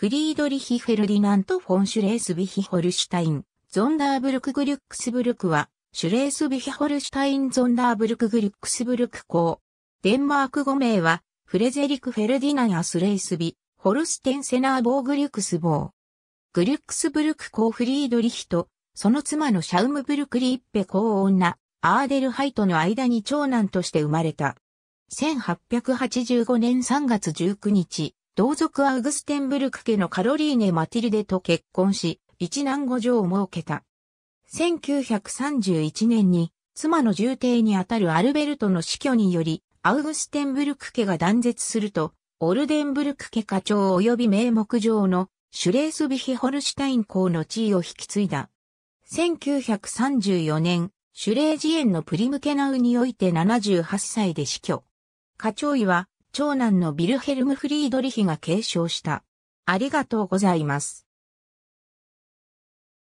フリードリヒ・フェルディナント・フォン・シュレースビヒ・ホルシュタイン、ゾンダーブルク・グリュックスブルクは、シュレースビヒ・ホルシュタイン・ゾンダーブルク・グリュックスブルク公。デンマーク語名は、フレゼリク・フェルディナン・アスレイスビ、ホルステン・セナーボー・グリュックスボー。グリュックスブルク公フリードリヒと、その妻のシャウムブルクリッペ公女、アーデルハイトの間に長男として生まれた。1885年3月19日、同族アウグステンブルク家のカロリーネ・マティルデと結婚し、一男五女を設けた。1931年に、妻の重帝にあたるアルベルトの死去により、アウグステンブルク家が断絶すると、オルデンブルク家家長及び名目上のシュレースビヒホルシュタイン公の地位を引き継いだ。1934年、シュレージエンのプリムケナウにおいて78歳で死去。家長位は長男のビルヘルム・フリードリヒが継承した。ありがとうございます。